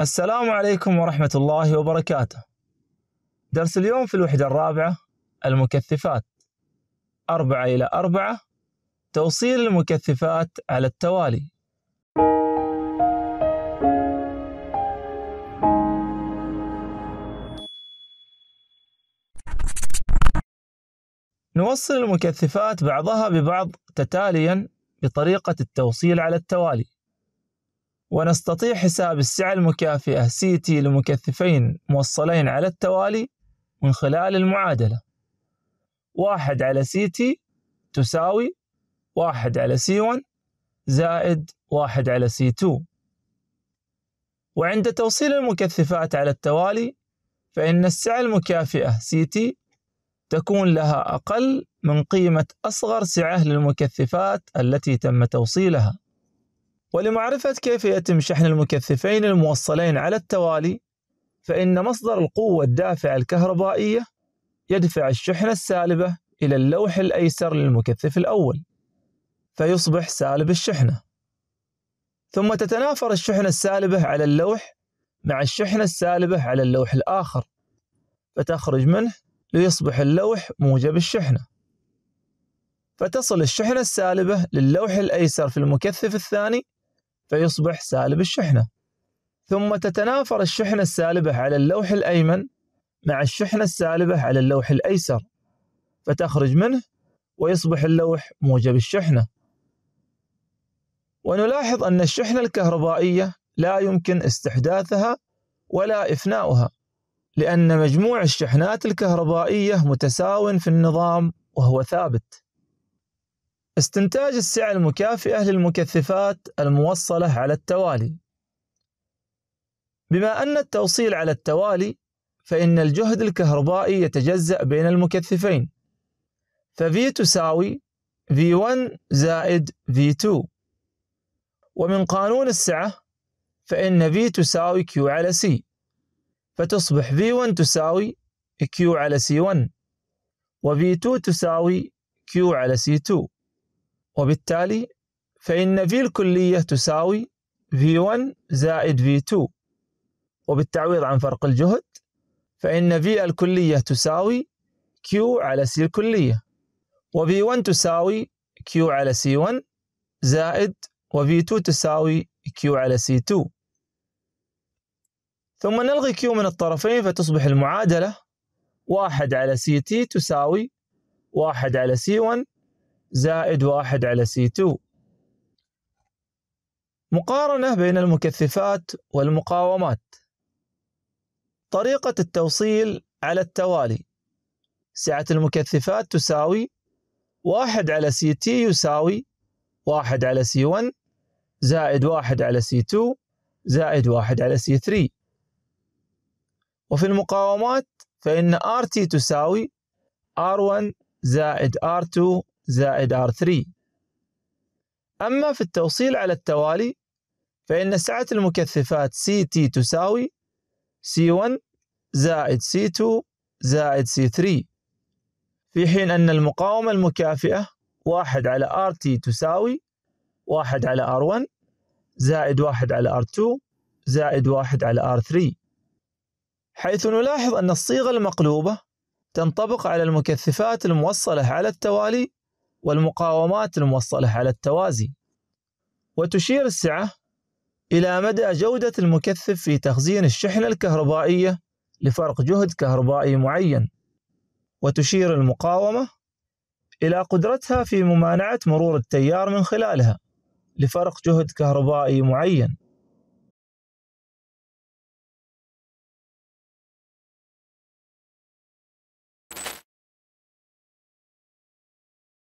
السلام عليكم ورحمة الله وبركاته. درس اليوم في الوحدة الرابعة المكثفات أربعة إلى أربعة توصيل المكثفات على التوالي. نوصل المكثفات بعضها ببعض تتاليا بطريقة التوصيل على التوالي. ونستطيع حساب السعة المكافئة CT لمكثفين موصلين على التوالي من خلال المعادلة واحد على CT تساوي واحد على C1 زائد واحد على C2 وعند توصيل المكثفات على التوالي فإن السعة المكافئة CT تكون لها أقل من قيمة أصغر سعة للمكثفات التي تم توصيلها ولمعرفة كيف يتم شحن المكثفين الموصلين على التوالي فإن مصدر القوة الدافعة الكهربائية يدفع الشحنة السالبة إلى اللوح الأيسر للمكثف الأول فيصبح سالب الشحنة ثم تتنافر الشحنة السالبة على اللوح مع الشحنة السالبة على اللوح الآخر فتخرج منه ليصبح اللوح موجب الشحنة فتصل الشحنة السالبة للوح الأيسر في المكثف الثاني فيصبح سالب الشحنة ثم تتنافر الشحنة السالبة على اللوح الأيمن مع الشحنة السالبة على اللوح الأيسر فتخرج منه ويصبح اللوح موجب الشحنة ونلاحظ أن الشحنة الكهربائية لا يمكن استحداثها ولا إفناؤها لأن مجموع الشحنات الكهربائية متساو في النظام وهو ثابت استنتاج السعة المكافئة للمكثفات الموصلة على التوالي بما أن التوصيل على التوالي فإن الجهد الكهربائي يتجزأ بين المكثفين فV تساوي V1 زائد V2 ومن قانون السعة فإن V تساوي Q على C فتصبح V1 تساوي Q على C1 وv 2 تساوي Q على C2 وبالتالي فإن في الكلية تساوي V1 زائد V2 وبالتعويض عن فرق الجهد فإن V الكلية تساوي Q على C الكلية و V1 تساوي Q على C1 زائد و V2 تساوي Q على C2 ثم نلغي Q من الطرفين فتصبح المعادلة واحد على CT تساوي واحد على C1 زائد واحد على C2 مقارنة بين المكثفات والمقاومات طريقة التوصيل على التوالي سعة المكثفات تساوي واحد على سي تي يساوي واحد على سي 1 زائد واحد على سي 2 زائد واحد على سي 3 وفي المقاومات فإن RT تي تساوي ار 1 زائد ار 2 زائد R3 أما في التوصيل على التوالي فإن سعة المكثفات CT تساوي C1 زائد C2 زائد C3 في حين أن المقاومة المكافئة 1 على RT تساوي 1 على R1 زائد 1 على R2 زائد 1 على R3 حيث نلاحظ أن الصيغة المقلوبة تنطبق على المكثفات الموصلة على التوالي والمقاومات الموصلة على التوازي وتشير السعة إلى مدى جودة المكثف في تخزين الشحنة الكهربائية لفرق جهد كهربائي معين وتشير المقاومة إلى قدرتها في ممانعة مرور التيار من خلالها لفرق جهد كهربائي معين